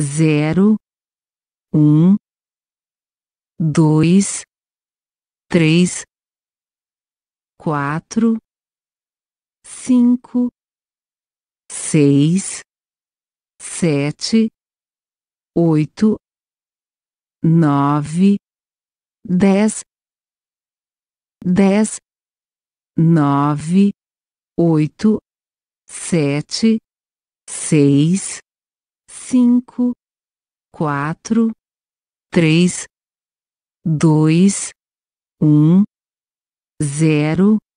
zero, um, dois, três, quatro, cinco, seis, sete, oito, nove, dez, dez, nove, oito, sete, seis, cinco, quatro, três, dois, um, zero